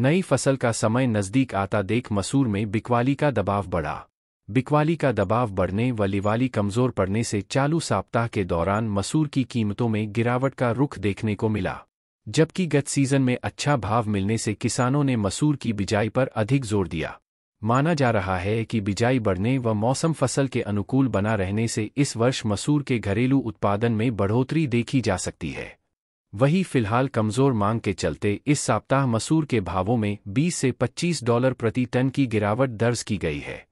नई फसल का समय नजदीक आता देख मसूर में बिकवाली का दबाव बढ़ा बिकवाली का दबाव बढ़ने व लिवाली कमजोर पड़ने से चालू सप्ताह के दौरान मसूर की कीमतों में गिरावट का रुख देखने को मिला जबकि गत सीजन में अच्छा भाव मिलने से किसानों ने मसूर की बिजाई पर अधिक जोर दिया माना जा रहा है कि बिजाई बढ़ने व मौसम फसल के अनुकूल बना रहने से इस वर्ष मसूर के घरेलू उत्पादन में बढ़ोतरी देखी जा सकती है वही फिलहाल कमजोर मांग के चलते इस सप्ताह मसूर के भावों में 20 से 25 डॉलर प्रति टन की गिरावट दर्ज की गई है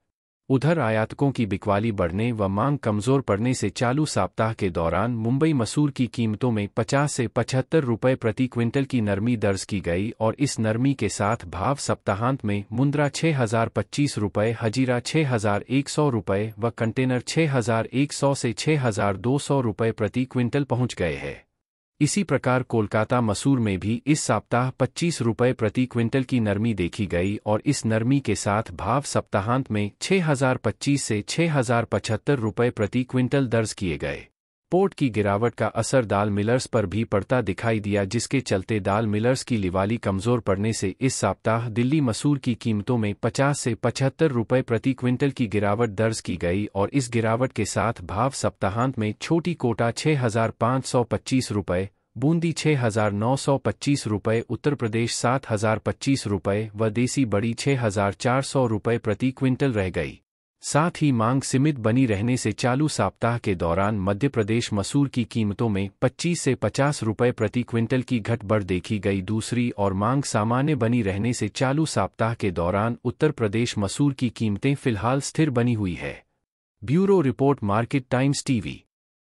उधर आयातकों की बिकवाली बढ़ने व मांग कमजोर पड़ने से चालू सप्ताह के दौरान मुंबई मसूर की कीमतों में 50 से 75 रुपये प्रति क्विंटल की नरमी दर्ज की गई और इस नरमी के साथ भाव सप्ताहांत में मुंद्रा छह हजार पच्चीस रुपये हजीरा छह हजार एक सौ रुपये व कंटेनर छह हजार एक सौ से छह हजार दो सौ रुपये प्रति क्विंटल पहुंच गए हैं इसी प्रकार कोलकाता मसूर में भी इस सप्ताह पच्चीस रुपये प्रति क्विंटल की नरमी देखी गई और इस नरमी के साथ भाव सप्ताहांत में छह से छह रुपये प्रति क्विंटल दर्ज किए गए पोर्ट की गिरावट का असर दाल मिलर्स पर भी पड़ता दिखाई दिया जिसके चलते दाल मिलर्स की लिवाली कमजोर पड़ने से इस सप्ताह दिल्ली मसूर की कीमतों में 50 से पचहत्तर रुपये प्रति क्विंटल की गिरावट दर्ज की गई और इस गिरावट के साथ भाव सप्ताहांत में छोटी कोटा छह हजार पाँच सौ पच्चीस रुपये बूंदी छह हजार नौ सौ पच्चीस रुपये उत्तर प्रदेश सात हजार पच्चीस रुपये व देसी बड़ी छह हजार चार सौ रुपये प्रति क्विंटल रह गई साथ ही मांग सीमित बनी रहने से चालू सप्ताह के दौरान मध्य प्रदेश मसूर की कीमतों में 25 से 50 रुपए प्रति क्विंटल की घट बढ़ देखी गई दूसरी और मांग सामान्य बनी रहने से चालू सप्ताह के दौरान उत्तर प्रदेश मसूर की कीमतें फिलहाल स्थिर बनी हुई है bureau report Market Times TV